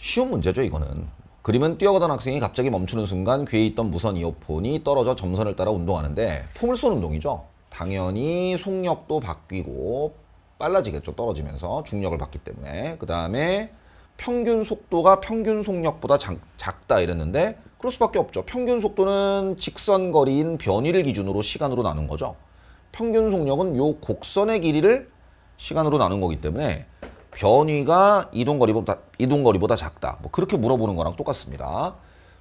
쉬운 문제죠, 이거는. 그림은 뛰어가던 학생이 갑자기 멈추는 순간 귀에 있던 무선 이어폰이 떨어져 점선을 따라 운동하는데 폼을 쏘는 운동이죠. 당연히 속력도 바뀌고 빨라지겠죠. 떨어지면서 중력을 받기 때문에. 그 다음에 평균 속도가 평균 속력보다 작, 작다 이랬는데 그럴 수밖에 없죠. 평균 속도는 직선 거리인 변이를 기준으로 시간으로 나눈 거죠. 평균 속력은 요 곡선의 길이를 시간으로 나눈 거기 때문에 변위가 이동거리보다, 이동거리보다 작다. 뭐 그렇게 물어보는 거랑 똑같습니다.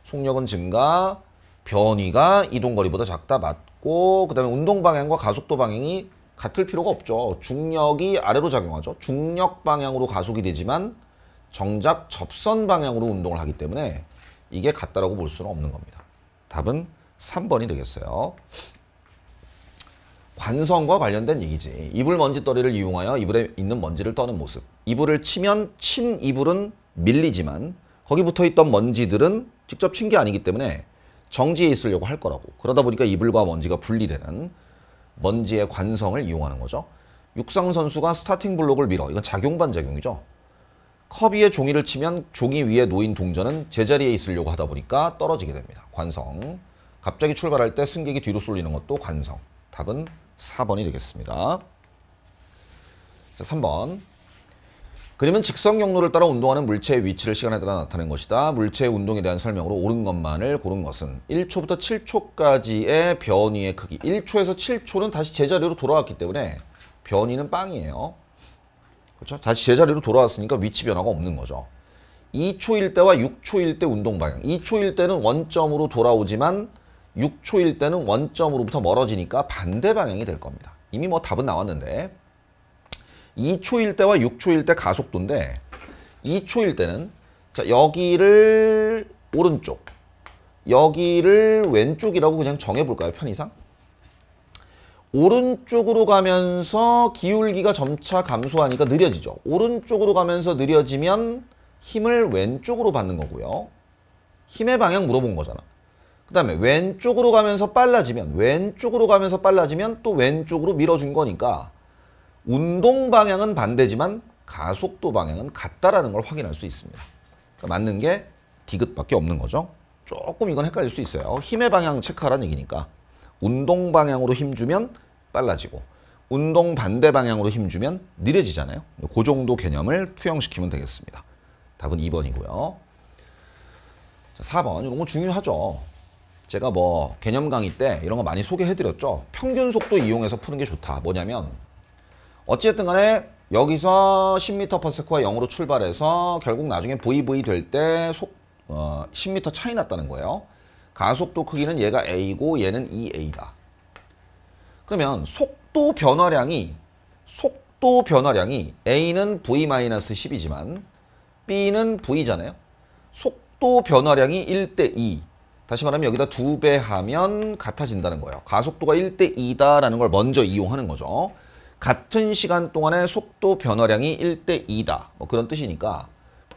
속력은 증가, 변위가 이동거리보다 작다 맞고 그 다음에 운동 방향과 가속도 방향이 같을 필요가 없죠. 중력이 아래로 작용하죠. 중력 방향으로 가속이 되지만 정작 접선 방향으로 운동을 하기 때문에 이게 같다라고 볼 수는 없는 겁니다. 답은 3번이 되겠어요. 관성과 관련된 얘기지. 이불 먼지떨이를 이용하여 이불에 있는 먼지를 떠는 모습. 이불을 치면 친 이불은 밀리지만 거기 붙어 있던 먼지들은 직접 친 게 아니기 때문에 정지에 있으려고 할 거라고. 그러다 보니까 이불과 먼지가 분리되는 먼지의 관성을 이용하는 거죠. 육상 선수가 스타팅 블록을 밀어. 이건 작용 반작용이죠. 컵 위에 종이를 치면 종이 위에 놓인 동전은 제자리에 있으려고 하다 보니까 떨어지게 됩니다. 관성. 갑자기 출발할 때 승객이 뒤로 쏠리는 것도 관성. 답은 4번이 되겠습니다. 자, 3번. 그림은 직선 경로를 따라 운동하는 물체의 위치를 시간에 따라 나타낸 것이다. 물체의 운동에 대한 설명으로 옳은 것만을 고른 것은 1초부터 7초까지의 변이의 크기. 1초에서 7초는 다시 제자리로 돌아왔기 때문에 변이는 빵이에요. 그렇죠? 다시 제자리로 돌아왔으니까 위치 변화가 없는 거죠. 2초일 때와 6초일 때 운동 방향. 2초일 때는 원점으로 돌아오지만 6초일 때는 원점으로부터 멀어지니까 반대 방향이 될 겁니다. 이미 뭐 답은 나왔는데 2초일 때와 6초일 때 가속도인데 2초일 때는 자 여기를 오른쪽 여기를 왼쪽이라고 그냥 정해볼까요 편의상? 오른쪽으로 가면서 기울기가 점차 감소하니까 느려지죠. 오른쪽으로 가면서 느려지면 힘을 왼쪽으로 받는 거고요. 힘의 방향 물어본 거잖아. 그 다음에 왼쪽으로 가면서 빨라지면 왼쪽으로 가면서 빨라지면 또 왼쪽으로 밀어준 거니까 운동 방향은 반대지만 가속도 방향은 같다라는 걸 확인할 수 있습니다. 그러니까 맞는 게 디귿밖에 없는 거죠. 조금 이건 헷갈릴 수 있어요. 힘의 방향 체크하라는 얘기니까. 운동 방향으로 힘주면 빨라지고 운동 반대 방향으로 힘주면 느려지잖아요. 그 정도 개념을 투영시키면 되겠습니다. 답은 2번이고요. 4번 이런 거 중요하죠. 제가 뭐 개념 강의 때 이런 거 많이 소개해드렸죠. 평균 속도 이용해서 푸는 게 좋다. 뭐냐면 어찌됐든 간에 여기서 1 0 m s 와 0으로 출발해서 결국 나중에 VV 될 때 속, 어, 10m 차이 났다는 거예요. 가속도 크기는 얘가 A고 얘는 EA다. 그러면 속도 변화량이 속도 변화량이 A는 V-10이지만 B는 V잖아요. 속도 변화량이 1대 2. 다시 말하면 여기다 두 배 하면 같아진다는 거예요. 가속도가 1대 2다라는 걸 먼저 이용하는 거죠. 같은 시간 동안의 속도 변화량이 1대 2다. 뭐 그런 뜻이니까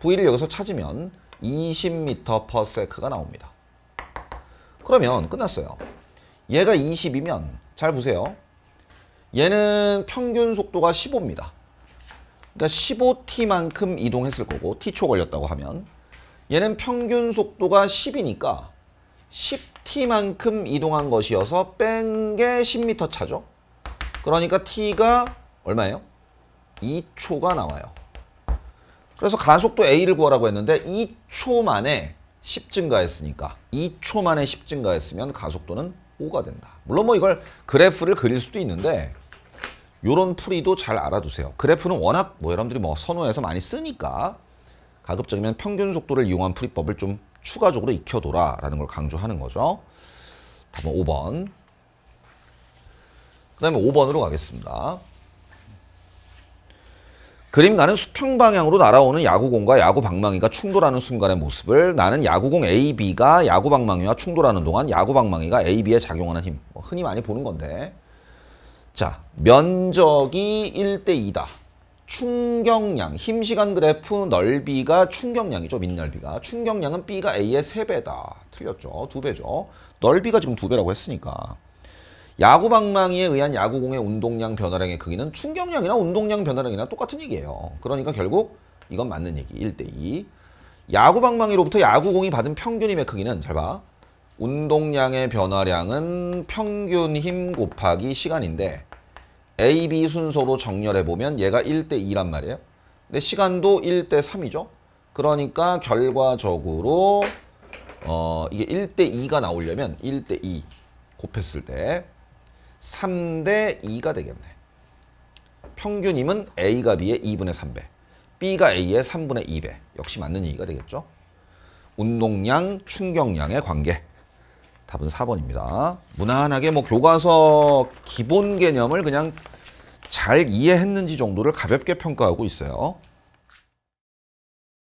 V를 여기서 찾으면 20m/s가 나옵니다. 그러면 끝났어요. 얘가 20이면 잘 보세요. 얘는 평균 속도가 15입니다. 그러니까 15t만큼 이동했을 거고 t초 걸렸다고 하면 얘는 평균 속도가 10이니까 10t만큼 이동한 것이어서 뺀 게 10m 차죠. 그러니까 t가 얼마예요? 2초가 나와요. 그래서 가속도 a를 구하라고 했는데 2초 만에 10 증가했으니까 2초 만에 10 증가했으면 가속도는 5가 된다. 물론 뭐 이걸 그래프를 그릴 수도 있는데 요런 풀이도 잘 알아두세요. 그래프는 워낙 뭐 여러분들이 뭐 선호해서 많이 쓰니까 가급적이면 평균 속도를 이용한 풀이법을 좀 추가적으로 익혀둬라 라는 걸 강조하는 거죠. 다음 5번. 그 다음에 5번으로 가겠습니다. 그림가는 수평 방향으로 날아오는 야구공과 야구 방망이가 충돌하는 순간의 모습을 나는 야구공 AB가 야구 방망이와 충돌하는 동안 야구 방망이가 AB에 작용하는 힘. 뭐 흔히 많이 보는 건데. 자, 면적이 1대 2다. 충격량, 힘시간 그래프 넓이가 충격량이죠. 민넓이가. 충격량은 B가 A의 세배다 틀렸죠. 두배죠 넓이가 지금 두배라고 했으니까. 야구 방망이에 의한 야구공의 운동량 변화량의 크기는 충격량이나 운동량 변화량이나 똑같은 얘기예요. 그러니까 결국 이건 맞는 얘기. 1대2. 야구 방망이로부터 야구공이 받은 평균 힘의 크기는 잘 봐. 운동량의 변화량은 평균 힘 곱하기 시간인데 A, B 순서로 정렬해보면 얘가 1대2란 말이에요. 근데 시간도 1대3이죠. 그러니까 결과적으로 어, 이게 1대2가 나오려면 1대2 곱했을 때 3대2가 되겠네. 평균임은 A가 B의 2분의 3배, B가 A의 3분의 2배. 역시 맞는 얘기가 되겠죠. 운동량, 충격량의 관계. 답은 4번입니다. 무난하게 뭐 교과서 기본 개념을 그냥 잘 이해했는지 정도를 가볍게 평가하고 있어요.